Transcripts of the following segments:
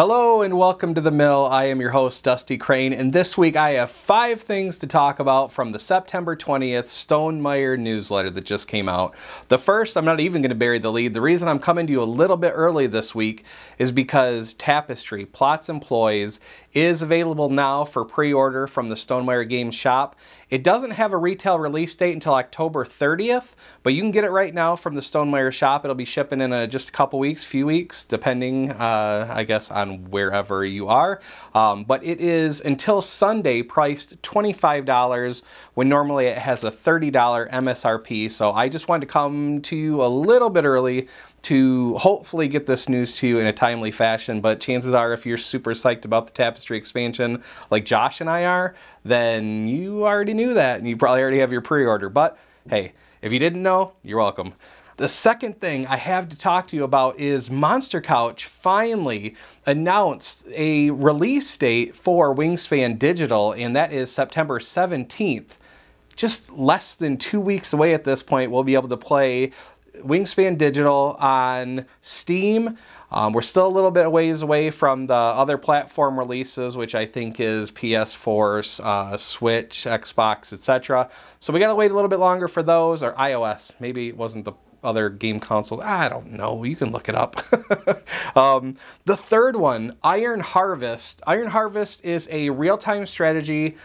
Hello and welcome to The Mill. I am your host, Dusty Crane, and this week I have five things to talk about from the September 20th Stonemeyer newsletter that just came out. The first, I'm not even going to bury the lead. The reason I'm coming to you a little bit early this week is because Tapestry, Plots Employees, is available now for pre-order from the Stonemeyer Games shop, it doesn't have a retail release date until October 30th, but you can get it right now from the Stonemeyer shop. It'll be shipping in a, just a couple weeks, few weeks, depending, uh, I guess, on wherever you are. Um, but it is, until Sunday, priced $25 when normally it has a $30 MSRP. So I just wanted to come to you a little bit early to hopefully get this news to you in a timely fashion. But chances are, if you're super psyched about the Tapestry expansion, like Josh and I are, then you already knew that and you probably already have your pre order. But hey, if you didn't know, you're welcome. The second thing I have to talk to you about is Monster Couch finally announced a release date for Wingspan Digital, and that is September 17th just less than two weeks away at this point, we'll be able to play Wingspan Digital on Steam. Um, we're still a little bit ways away from the other platform releases, which I think is PS4, uh, Switch, Xbox, etc. So we got to wait a little bit longer for those, or iOS. Maybe it wasn't the other game consoles. I don't know. You can look it up. um, the third one, Iron Harvest. Iron Harvest is a real time strategy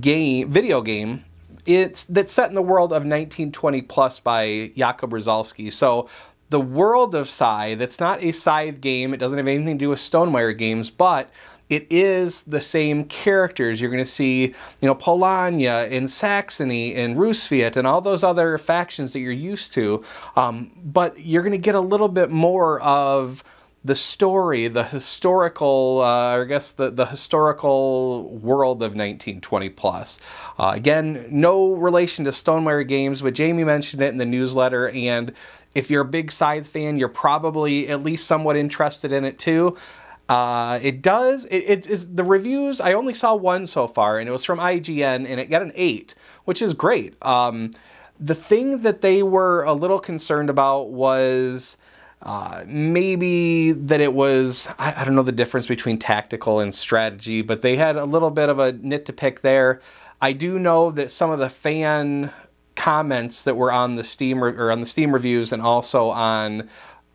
game, video game it's that's set in the world of 1920 plus by Jakub Rosalski. So the world of Scythe, it's not a Scythe game. It doesn't have anything to do with Stonewire games, but it is the same characters. You're going to see, you know, Polania and Saxony and Rusviet and all those other factions that you're used to. Um, but you're going to get a little bit more of the story, the historical, uh, I guess the, the historical world of 1920 plus. Uh, again, no relation to Stoneware Games, but Jamie mentioned it in the newsletter, and if you're a big Scythe fan, you're probably at least somewhat interested in it too. Uh, it does, it, it is the reviews, I only saw one so far, and it was from IGN, and it got an 8, which is great. Um, the thing that they were a little concerned about was uh, maybe that it was, I, I, don't know the difference between tactical and strategy, but they had a little bit of a nit to pick there. I do know that some of the fan comments that were on the Steam or on the Steam reviews and also on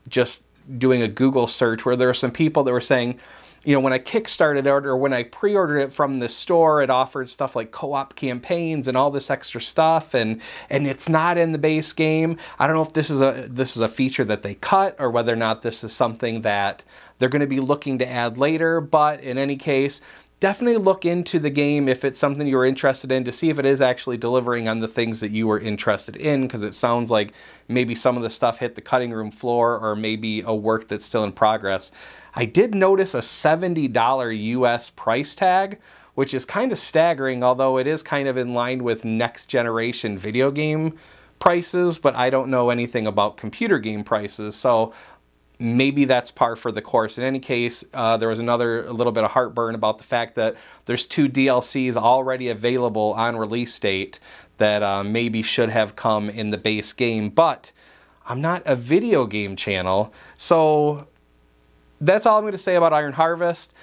just doing a Google search where there are some people that were saying, you know, when I kickstarted it or when I pre-ordered it from the store, it offered stuff like co-op campaigns and all this extra stuff, and and it's not in the base game. I don't know if this is a this is a feature that they cut or whether or not this is something that they're going to be looking to add later. But in any case, definitely look into the game if it's something you're interested in to see if it is actually delivering on the things that you were interested in because it sounds like maybe some of the stuff hit the cutting room floor or maybe a work that's still in progress. I did notice a $70 US price tag, which is kind of staggering, although it is kind of in line with next generation video game prices, but I don't know anything about computer game prices. So maybe that's par for the course. In any case, uh, there was another a little bit of heartburn about the fact that there's two DLCs already available on release date that uh, maybe should have come in the base game, but I'm not a video game channel, so that's all I'm going to say about Iron Harvest.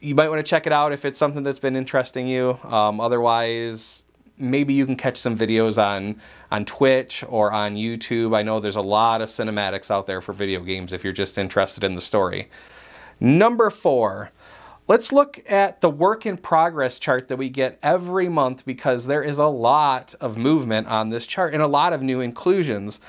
You might want to check it out if it's something that's been interesting you. Um, otherwise, maybe you can catch some videos on on Twitch or on YouTube. I know there's a lot of cinematics out there for video games if you're just interested in the story. Number four, let's look at the work in progress chart that we get every month because there is a lot of movement on this chart and a lot of new inclusions.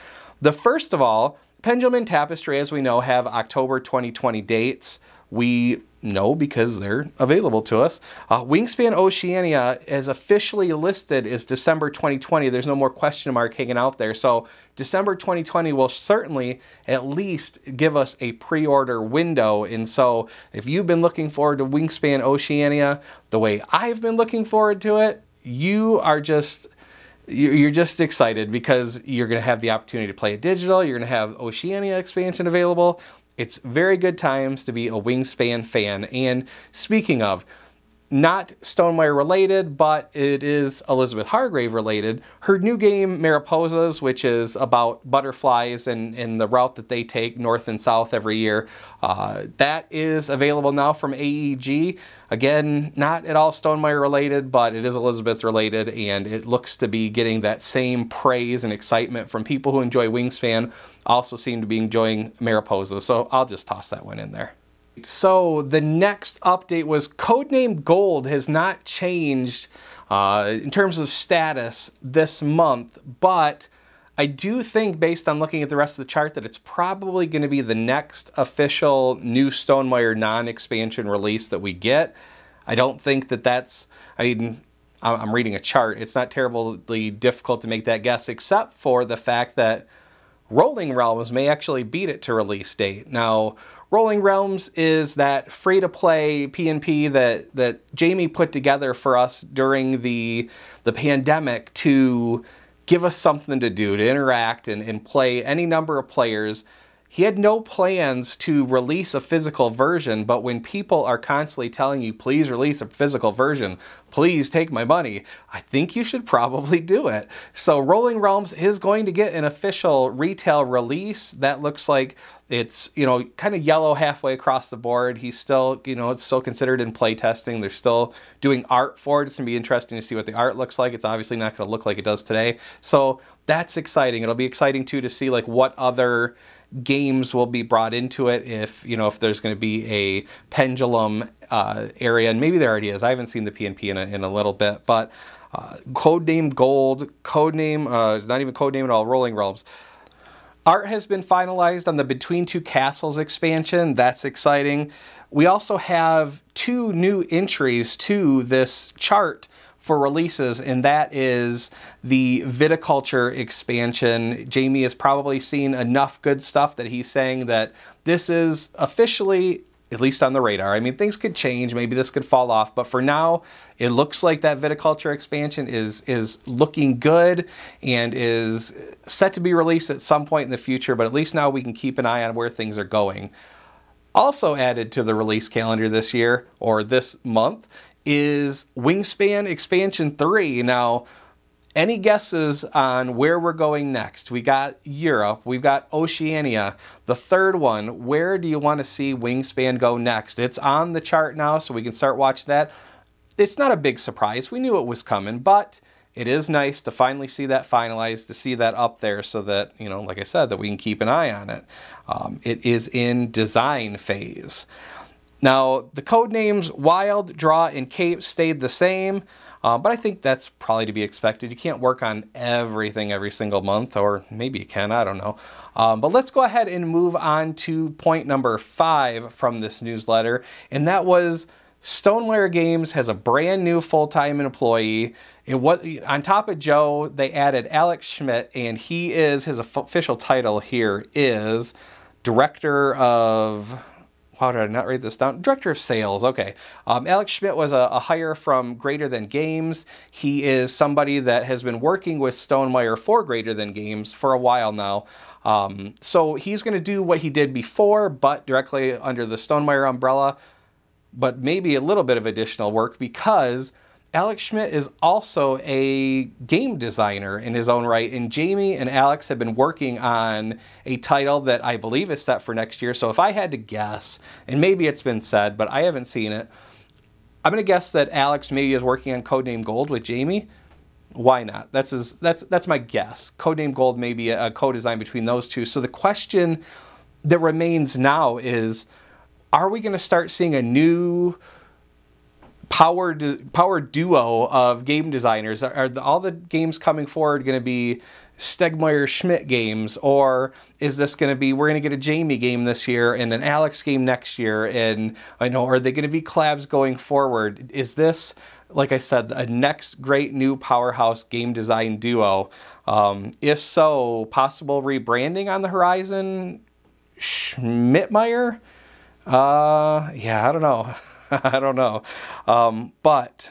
The first of all, Pendulum and Tapestry, as we know, have October 2020 dates we know because they're available to us. Uh, Wingspan Oceania is officially listed as December 2020. There's no more question mark hanging out there. So December 2020 will certainly at least give us a pre-order window. And so if you've been looking forward to Wingspan Oceania the way I've been looking forward to it, you are just you're just excited because you're going to have the opportunity to play it digital. You're going to have Oceania expansion available. It's very good times to be a Wingspan fan. And speaking of, not Stoneware related, but it is Elizabeth Hargrave related. Her new game, Mariposas, which is about butterflies and, and the route that they take north and south every year, uh, that is available now from AEG. Again, not at all Stonemeyer related, but it is Elizabeth related, and it looks to be getting that same praise and excitement from people who enjoy Wingspan, also seem to be enjoying Mariposa. So I'll just toss that one in there. So the next update was Codename Gold has not changed uh, in terms of status this month, but I do think based on looking at the rest of the chart that it's probably going to be the next official new Stonemaier non-expansion release that we get. I don't think that that's, I mean, I'm reading a chart. It's not terribly difficult to make that guess, except for the fact that Rolling Realms may actually beat it to release date. Now, Rolling Realms is that free-to-play PNP that that Jamie put together for us during the the pandemic to give us something to do, to interact and, and play any number of players he had no plans to release a physical version, but when people are constantly telling you, please release a physical version, please take my money, I think you should probably do it. So Rolling Realms is going to get an official retail release that looks like it's, you know, kind of yellow halfway across the board. He's still, you know, it's still considered in play testing. They're still doing art for it. It's going to be interesting to see what the art looks like. It's obviously not going to look like it does today. So that's exciting. It'll be exciting too to see like what other games will be brought into it if you know if there's going to be a pendulum uh, area and maybe there already is i haven't seen the pnp in a, in a little bit but uh, codename gold codename uh, not even codename at all rolling realms art has been finalized on the between two castles expansion that's exciting we also have two new entries to this chart for releases, and that is the viticulture expansion. Jamie has probably seen enough good stuff that he's saying that this is officially at least on the radar. I mean, things could change. Maybe this could fall off, but for now, it looks like that viticulture expansion is is looking good and is set to be released at some point in the future. But at least now we can keep an eye on where things are going. Also added to the release calendar this year or this month is Wingspan Expansion 3. Now, any guesses on where we're going next? We got Europe, we've got Oceania. The third one, where do you want to see Wingspan go next? It's on the chart now, so we can start watching that. It's not a big surprise. We knew it was coming, but it is nice to finally see that finalized, to see that up there so that, you know, like I said, that we can keep an eye on it. Um, it is in design phase. Now, the code names Wild, Draw, and Cape stayed the same, uh, but I think that's probably to be expected. You can't work on everything every single month, or maybe you can, I don't know. Um, but let's go ahead and move on to point number five from this newsletter, and that was Stoneware Games has a brand new full-time employee. It was on top of Joe, they added Alex Schmidt, and he is his official title here is director of how did I not write this down? Director of Sales, okay. Um, Alex Schmidt was a, a, hire from Greater Than Games. He is somebody that has been working with Stonemeyer for Greater Than Games for a while now. Um, so he's going to do what he did before, but directly under the Stonemeyer umbrella, but maybe a little bit of additional work because Alex Schmidt is also a game designer in his own right, and Jamie and Alex have been working on a title that I believe is set for next year. So if I had to guess, and maybe it's been said, but I haven't seen it, I'm gonna guess that Alex maybe is working on Codename Gold with Jamie. Why not? That's his, that's that's my guess. Codename Gold may be a, a co-design between those two. So the question that remains now is, are we gonna start seeing a new power power duo of game designers. Are, are the, all the games coming forward going to be Stegmeyer Schmidt games, or is this going to be we're going to get a Jamie game this year and an Alex game next year? And I know are they going to be collabs going forward? Is this like I said, a next great new powerhouse game design duo. Um, if so, possible rebranding on the horizon? Schmidtmeyer? Uh, yeah, I don't know. I don't know. Um, but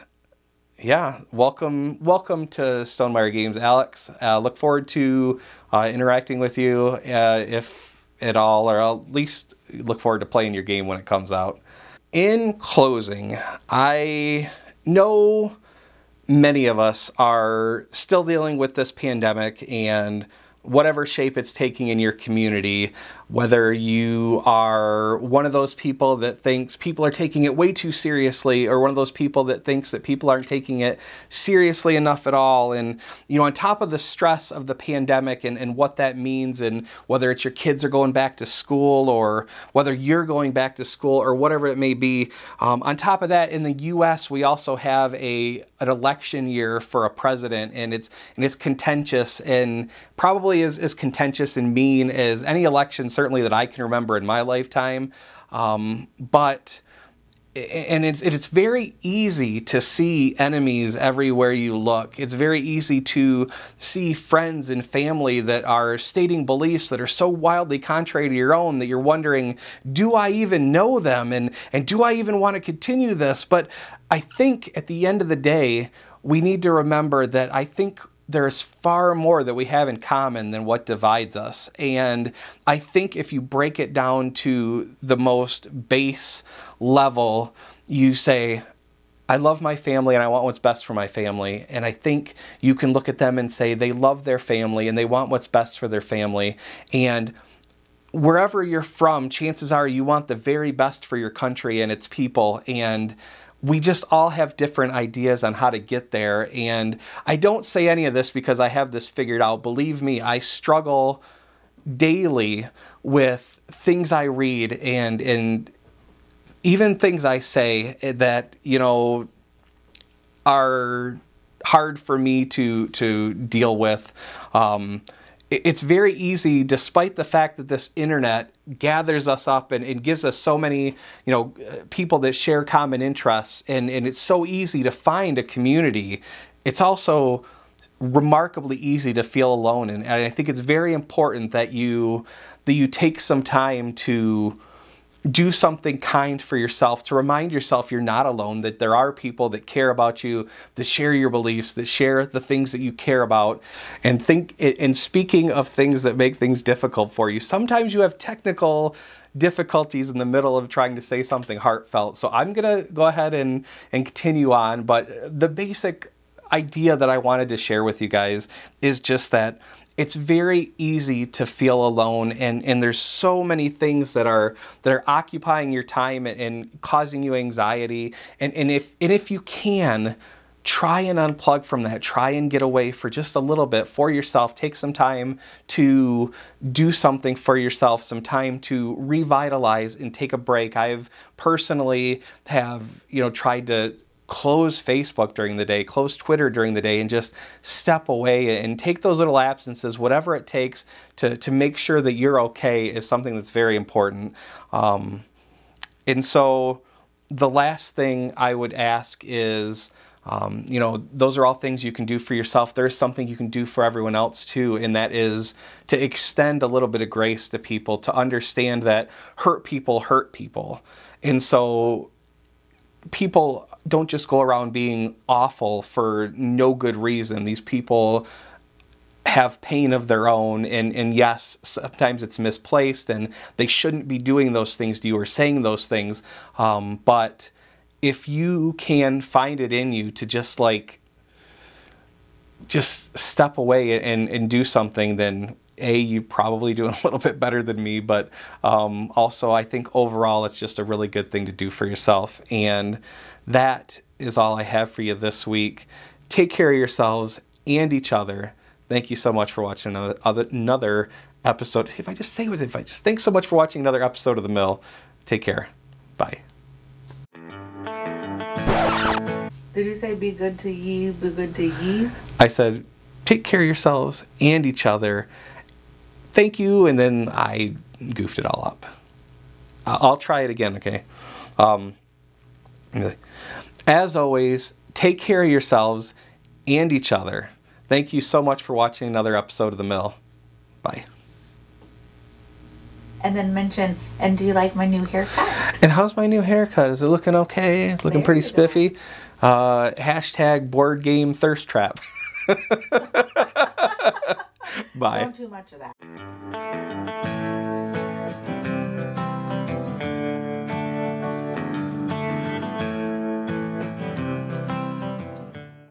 yeah, welcome, welcome to Stonemire Games, Alex. Uh, look forward to uh, interacting with you uh, if at all, or at least look forward to playing your game when it comes out. In closing, I know many of us are still dealing with this pandemic and whatever shape it's taking in your community. Whether you are one of those people that thinks people are taking it way too seriously, or one of those people that thinks that people aren't taking it seriously enough at all. And, you know, on top of the stress of the pandemic and, and what that means, and whether it's your kids are going back to school, or whether you're going back to school, or whatever it may be. Um, on top of that, in the US, we also have a an election year for a president, and it's, and it's contentious and probably as, as contentious and mean as any election certainly that I can remember in my lifetime. Um, but and it's it's very easy to see enemies everywhere you look. It's very easy to see friends and family that are stating beliefs that are so wildly contrary to your own that you're wondering, do I even know them and and do I even want to continue this? But I think at the end of the day, we need to remember that I think there is far more that we have in common than what divides us. And I think if you break it down to the most base level, you say, I love my family and I want what's best for my family. And I think you can look at them and say they love their family and they want what's best for their family. And wherever you're from, chances are you want the very best for your country and its people. And we just all have different ideas on how to get there. And I don't say any of this because I have this figured out. Believe me, I struggle daily with things I read and, and even things I say that, you know, are hard for me to, to deal with. Um, it's very easy, despite the fact that this internet gathers us up and, and, gives us so many, you know, uh, people that share common interests, and, and it's so easy to find a community. It's also remarkably easy to feel alone, and, and I think it's very important that you that you take some time to do something kind for yourself to remind yourself you're not alone, that there are people that care about you, that share your beliefs, that share the things that you care about. And think and speaking of things that make things difficult for you, sometimes you have technical difficulties in the middle of trying to say something heartfelt. So I'm going to go ahead and and continue on, but the basic idea that I wanted to share with you guys is just that it's very easy to feel alone and, and there's so many things that are that are occupying your time and, and causing you anxiety. And, and if and if you can, try and unplug from that. Try and get away for just a little bit for yourself. Take some time to do something for yourself, some time to revitalize and take a break. I've personally have, you know, tried to close Facebook during the day, close Twitter during the day, and just step away and take those little absences, whatever it takes to, to make sure that you're okay is something that's very important. Um, and so the last thing I would ask is, um, you know, those are all things you can do for yourself. There's something you can do for everyone else too, and that is to extend a little bit of grace to people, to understand that hurt people hurt people. And so people don't just go around being awful for no good reason. These people have pain of their own and and yes sometimes it's misplaced and they shouldn't be doing those things to you or saying those things um, but if you can find it in you to just like just step away and and do something then a, you probably doing a little bit better than me, but um, also I think overall it's just a really good thing to do for yourself. And that is all I have for you this week. Take care of yourselves and each other. Thank you so much for watching another, another episode. If I just say with if I just thanks so much for watching another episode of The Mill. Take care. Bye. Did you say be good to ye, be good to yees? I said take care of yourselves and each other thank you, and then I goofed it all up. I'll try it again, okay? Um, as always, take care of yourselves and each other. Thank you so much for watching another episode of The Mill. Bye. And then mention, and do you like my new haircut? And how's my new haircut? Is it looking okay? It's looking there pretty spiffy. Uh, hashtag board game thirst trap. Bye. Don't do much of that.